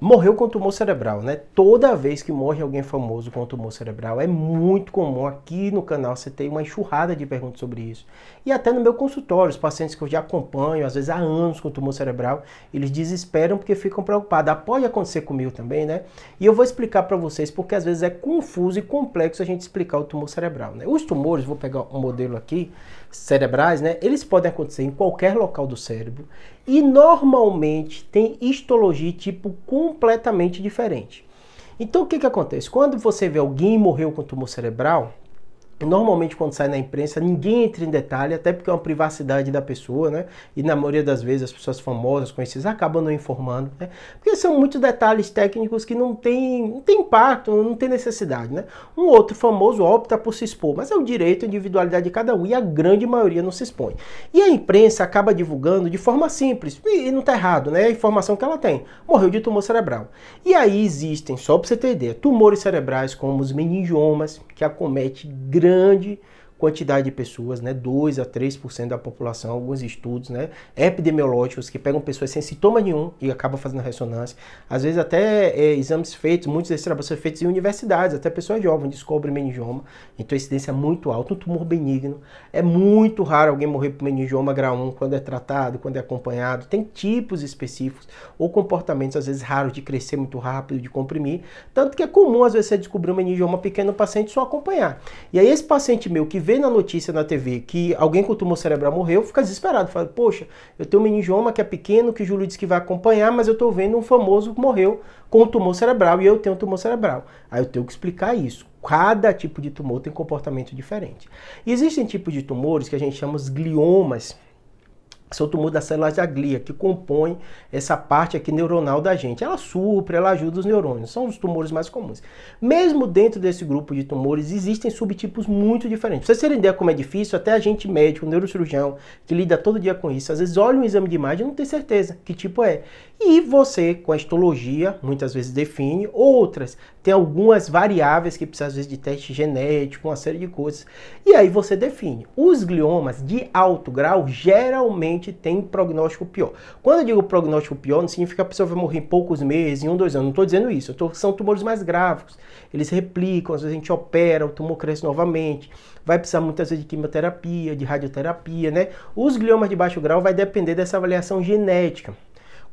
morreu com tumor cerebral, né? Toda vez que morre alguém famoso com tumor cerebral, é muito comum aqui no canal você ter uma enxurrada de perguntas sobre isso. E até no meu consultório, os pacientes que eu já acompanho, às vezes há anos com tumor cerebral, eles desesperam porque ficam preocupados. Ah, pode acontecer comigo também, né? E eu vou explicar para vocês porque às vezes é confuso e complexo a gente explicar o tumor cerebral, né? Os tumores, vou pegar um modelo aqui, cerebrais, né? Eles podem acontecer em qualquer local do cérebro e normalmente tem histologia tipo com completamente diferente. Então o que, que acontece? Quando você vê alguém morreu com tumor cerebral, Normalmente, quando sai na imprensa, ninguém entra em detalhe, até porque é uma privacidade da pessoa, né? E na maioria das vezes as pessoas famosas, conhecidas, acabam não informando, né? Porque são muitos detalhes técnicos que não tem, não tem impacto, não tem necessidade, né? Um outro famoso opta por se expor, mas é o direito, a individualidade de cada um e a grande maioria não se expõe. E a imprensa acaba divulgando de forma simples, e, não tá errado, né? A informação que ela tem. Morreu de tumor cerebral. E aí existem, só para você ter ideia, tumores cerebrais como os meningiomas, que acomete grande grande quantidade de pessoas, né, 2 a 3% da população, alguns estudos né, epidemiológicos que pegam pessoas sem sintoma nenhum e acabam fazendo ressonância. Às vezes até é, exames feitos, muitos desses trabalhos são feitos em universidades, até pessoas jovens descobrem meningioma, então a incidência é muito alta, um tumor benigno. É muito raro alguém morrer por meningioma grau 1 quando é tratado, quando é acompanhado. Tem tipos específicos ou comportamentos às vezes raros de crescer muito rápido, de comprimir, tanto que é comum às vezes você descobrir um meningioma pequeno no paciente só acompanhar. E aí esse paciente meu que vê na notícia na TV que alguém com tumor cerebral morreu, fica desesperado. Fala, poxa, eu tenho um meningioma que é pequeno, que o Júlio disse que vai acompanhar, mas eu estou vendo um famoso que morreu com tumor cerebral e eu tenho tumor cerebral. Aí eu tenho que explicar isso. Cada tipo de tumor tem comportamento diferente. E existem tipos de tumores que a gente chama de gliomas seu tumor das células da glia, que compõe essa parte aqui neuronal da gente. Ela supra, ela ajuda os neurônios, são os tumores mais comuns. Mesmo dentro desse grupo de tumores, existem subtipos muito diferentes. Pra vocês terem ideia como é difícil, até a gente médico, neurocirurgião, que lida todo dia com isso, às vezes olha um exame de imagem e não tem certeza que tipo é. E você, com a histologia, muitas vezes define, outras tem algumas variáveis que precisa às vezes de teste genético, uma série de coisas. E aí você define. Os gliomas de alto grau geralmente gente tem prognóstico pior. Quando eu digo prognóstico pior, não significa que a pessoa vai morrer em poucos meses, em um, dois anos. Não estou dizendo isso. Tô, são tumores mais graves. Eles replicam, às vezes a gente opera, o tumor cresce novamente. Vai precisar muitas vezes de quimioterapia, de radioterapia, né? Os gliomas de baixo grau vai depender dessa avaliação genética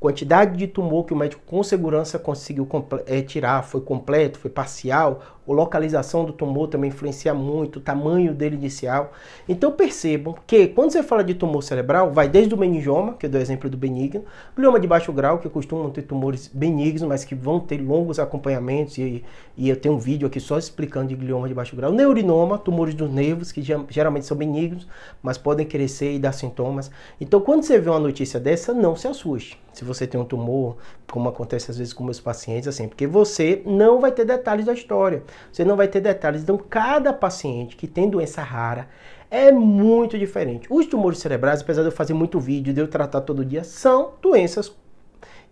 quantidade de tumor que o médico com segurança conseguiu é, tirar foi completo, foi parcial, a localização do tumor também influencia muito, o tamanho dele inicial. Então percebam que quando você fala de tumor cerebral, vai desde o meningioma, que eu dou exemplo do benigno, glioma de baixo grau, que costumam ter tumores benignos, mas que vão ter longos acompanhamentos, e, e eu tenho um vídeo aqui só explicando de glioma de baixo grau, neurinoma, tumores dos nervos, que geralmente são benignos, mas podem crescer e dar sintomas. Então quando você vê uma notícia dessa, não se assuste. Se você tem um tumor, como acontece às vezes com meus pacientes, assim, porque você não vai ter detalhes da história, você não vai ter detalhes. Então, cada paciente que tem doença rara é muito diferente. Os tumores cerebrais, apesar de eu fazer muito vídeo, de eu tratar todo dia, são doenças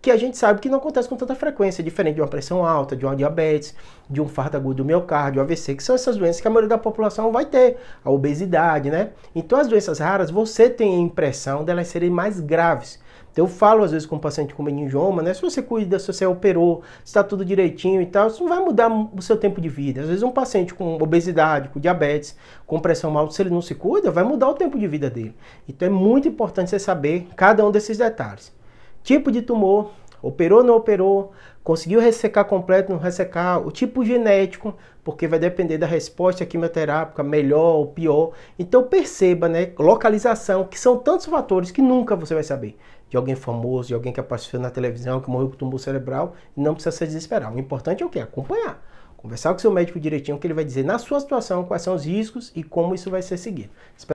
que a gente sabe que não acontece com tanta frequência, diferente de uma pressão alta, de uma diabetes, de um fardo agudo do miocárdio, AVC, que são essas doenças que a maioria da população vai ter, a obesidade, né? Então as doenças raras, você tem a impressão delas serem mais graves. Então, eu falo às vezes com um paciente com meningioma, né? Se você cuida, se você operou, se está tudo direitinho e tal, isso não vai mudar o seu tempo de vida. Às vezes um paciente com obesidade, com diabetes, com pressão alta, se ele não se cuida, vai mudar o tempo de vida dele. Então é muito importante você saber cada um desses detalhes tipo de tumor, operou ou não operou, conseguiu ressecar completo, não ressecar, o tipo genético, porque vai depender da resposta quimioterápica, melhor ou pior. Então perceba, né, localização, que são tantos fatores que nunca você vai saber. De alguém famoso, de alguém que apareceu na televisão, que morreu com tumor cerebral, não precisa se desesperar. O importante é o que? Acompanhar. Conversar com seu médico direitinho, que ele vai dizer na sua situação quais são os riscos e como isso vai ser seguido.